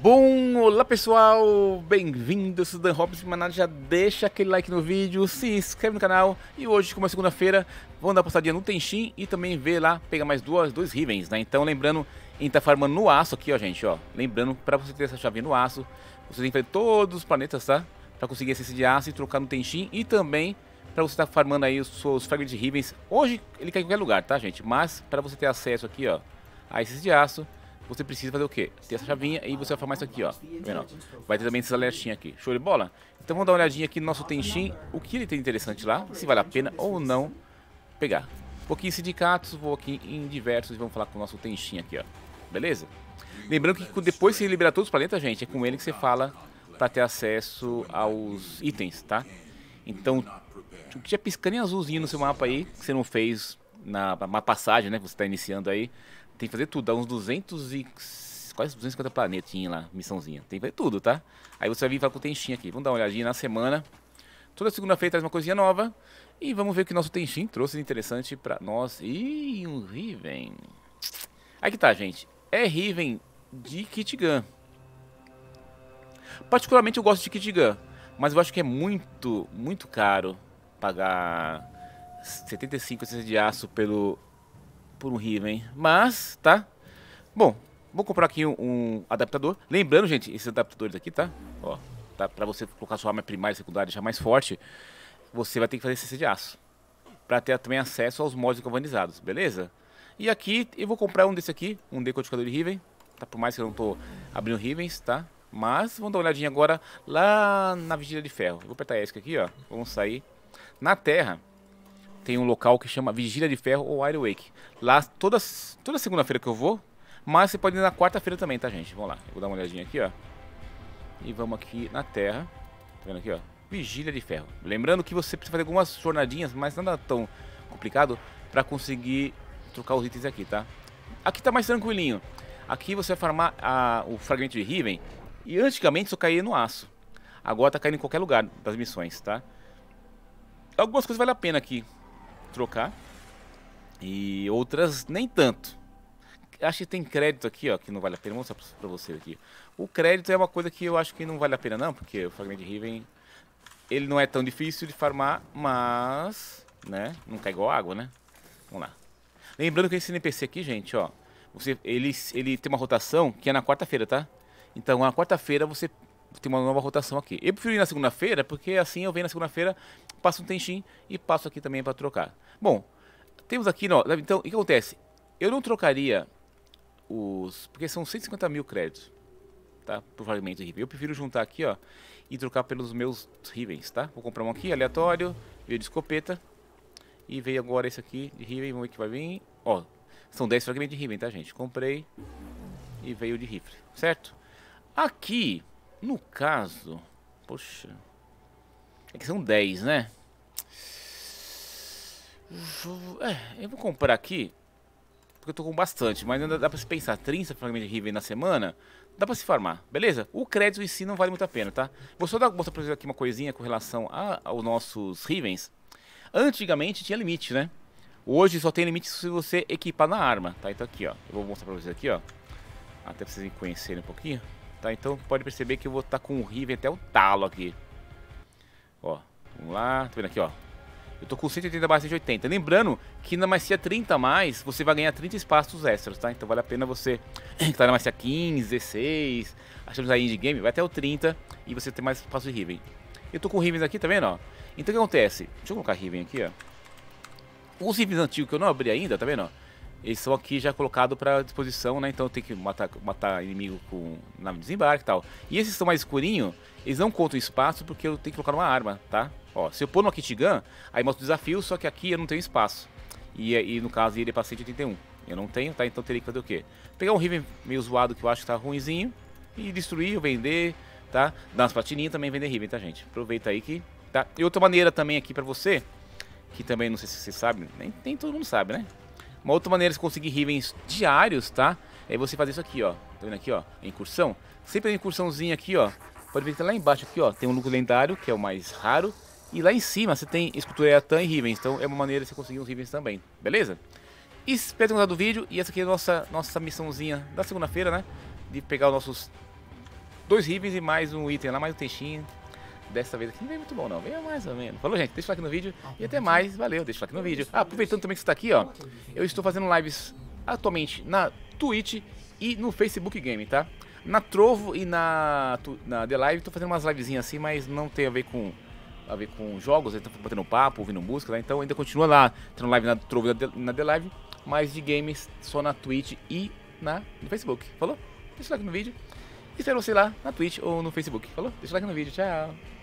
Bom, olá pessoal, bem-vindo, eu sou Dan mas nada, já deixa aquele like no vídeo, se inscreve no canal e hoje, como é segunda-feira, vamos dar uma passadinha no Tenshin e também ver lá, pegar mais duas, dois Rivens, né? Então lembrando, a gente tá farmando no aço aqui, ó gente, ó, lembrando, pra você ter essa chave no aço, você tem que fazer todos os planetas, tá? Pra conseguir esse de aço e trocar no Tenshin e também pra você estar tá farmando aí os seus fragmentos de Rivens, hoje ele cai em qualquer lugar, tá gente? Mas pra você ter acesso aqui, ó, a esses de aço você precisa fazer o quê? Ter essa chavinha e você vai formar isso aqui, ó. Tá vendo? Vai ter também esses alertinhos aqui. Show de bola? Então vamos dar uma olhadinha aqui no nosso Tenshin, o que ele tem interessante lá, se vale a pena ou não pegar. Vou aqui em sindicatos, vou aqui em diversos e vamos falar com o nosso Tenshin aqui, ó. Beleza? Lembrando que depois que liberar todos os planetas, gente, é com ele que você fala para ter acesso aos itens, tá? Então, o que já é piscando em azulzinho no seu mapa aí, que você não fez na, na passagem, né? Que você está iniciando aí, tem que fazer tudo, dá uns 200 e quase 250 planetinhas lá, missãozinha. Tem que fazer tudo, tá? Aí você vai vir fala com o Tenshin aqui. Vamos dar uma olhadinha na semana. Toda segunda-feira traz uma coisinha nova. E vamos ver o que nosso Tenshin trouxe de interessante pra nós. Ih, um Riven. Aí que tá, gente. É Riven de Kitigan. Particularmente eu gosto de Kitigan. Mas eu acho que é muito, muito caro pagar 75 de aço pelo por um Riven, hein? Mas, tá? Bom, vou comprar aqui um, um, adaptador. Lembrando, gente, esses adaptadores aqui, tá? Ó, tá? Pra você colocar sua arma primária e secundária e deixar mais forte, você vai ter que fazer CC de aço. Pra ter também acesso aos mods galvanizados, beleza? E aqui, eu vou comprar um desse aqui, um decodificador de Riven. Tá? Por mais que eu não tô abrindo Rivens, tá? Mas, vamos dar uma olhadinha agora lá na Vigília de Ferro. vou apertar ESC aqui, ó. Vamos sair. Na Terra, tem um local que chama Vigília de Ferro ou Wide Wake. Lá, todas, toda segunda-feira que eu vou, mas você pode ir na quarta-feira também, tá, gente? Vamos lá, eu vou dar uma olhadinha aqui, ó. E vamos aqui na Terra. Tá vendo aqui, ó? Vigília de Ferro. Lembrando que você precisa fazer algumas jornadinhas, mas nada tão complicado, para conseguir trocar os itens aqui, tá? Aqui tá mais tranquilinho. Aqui você vai farmar a, o fragmento de Riven, e antigamente só caía no aço. Agora tá caindo em qualquer lugar das missões, tá? Algumas coisas vale a pena aqui trocar. E outras nem tanto. Acho que tem crédito aqui, ó, que não vale a pena. Vou mostrar pra você aqui. O crédito é uma coisa que eu acho que não vale a pena não, porque o Fragment Riven, ele não é tão difícil de farmar, mas, né, não cai igual água, né? Vamos lá. Lembrando que esse NPC aqui, gente, ó, você, ele, ele tem uma rotação que é na quarta-feira, tá? Então, na quarta-feira você tem uma nova rotação aqui. Eu prefiro ir na segunda-feira, porque assim eu venho na segunda-feira, passo um Tenshin e passo aqui também para trocar. Bom, temos aqui, então, o que acontece? Eu não trocaria os... porque são 150 mil créditos, tá? Por fragmento de Riven. Eu prefiro juntar aqui, ó, e trocar pelos meus Rivens, tá? Vou comprar um aqui, aleatório, veio de escopeta. E veio agora esse aqui de Riven, vamos ver que vai vir. Ó, são 10 fragmentos de Riven, tá, gente? Comprei e veio de rifle, certo? Aqui no caso, poxa, é que são 10, né? É, eu vou comprar aqui, porque eu tô com bastante, mas ainda dá pra se pensar, 30 fragmentos de Riven na semana, dá pra se farmar, beleza? O crédito em si não vale muito a pena, tá? Vou só dar, mostrar pra vocês aqui uma coisinha com relação a, aos nossos Rivens. Antigamente tinha limite, né? Hoje só tem limite se você equipar na arma, tá? Então aqui, ó, eu vou mostrar pra vocês aqui, ó, até pra vocês conhecerem um pouquinho. Tá, então pode perceber que eu vou estar tá com o Riven até o talo aqui. Ó, vamos lá. Tá vendo aqui, ó. Eu tô com 180 barra 180. Lembrando que na macia 30 mais, você vai ganhar 30 espaços extras, tá? Então vale a pena você que tá na macia 15, 16, achamos aí de game, vai até o 30 e você tem mais espaço de Riven. Eu tô com Riven aqui, tá vendo, ó? Então o que acontece? Deixa eu colocar Riven aqui, ó. Os Rivens antigos que eu não abri ainda, tá vendo, ó? eles são aqui já colocados para disposição, né? Então tem que matar, matar inimigo com nave de desembarque e tal. E esses são mais escurinhos, eles não contam espaço porque eu tenho que colocar uma arma, tá? Ó, se eu pôr no kit gun, aí mostra o desafio, só que aqui eu não tenho espaço. E, eh, e no caso ele é pra 181. Eu não tenho, tá? Então teria que fazer o quê? Pegar um Riven meio zoado que eu acho que tá ruimzinho e destruir, vender, tá? Dar umas patininhas também vender Riven, tá, gente? Aproveita aí que tá. E outra maneira também aqui para você, que também não sei se você sabe, nem, nem todo mundo sabe, né? Uma outra maneira de conseguir rivens diários, tá? É você fazer isso aqui, ó. Tá vendo aqui, ó? A incursão. Sempre a incursãozinha aqui, ó. Pode ver que tá lá embaixo aqui, ó. Tem um lucro lendário, que é o mais raro. E lá em cima você tem escultura Yatan e Rivens. Então é uma maneira de você conseguir uns Rivens também, beleza? Espero ter gostado do vídeo. E essa aqui é a nossa, nossa missãozinha da segunda-feira, né? De pegar os nossos dois Rivens e mais um item lá, mais um textinho dessa vez aqui não veio muito bom, não. Veio mais ou menos. Falou, gente. Deixa o like no vídeo. Ah, e até mais. Valeu. Deixa o like no vídeo. Ah, aproveitando também que você tá aqui, ó. Eu estou fazendo lives atualmente na Twitch e no Facebook Game, tá? Na Trovo e na, na The Live, tô fazendo umas livezinhas assim, mas não tem a ver com a ver com jogos, então batendo papo, ouvindo música, né? então ainda continua lá, tendo live na Trovo e na The Live, mas de games só na Twitch e na, no Facebook. Falou? Deixa o like no vídeo. Espero você lá na Twitch ou no Facebook. Falou? Deixa o like no vídeo. Tchau.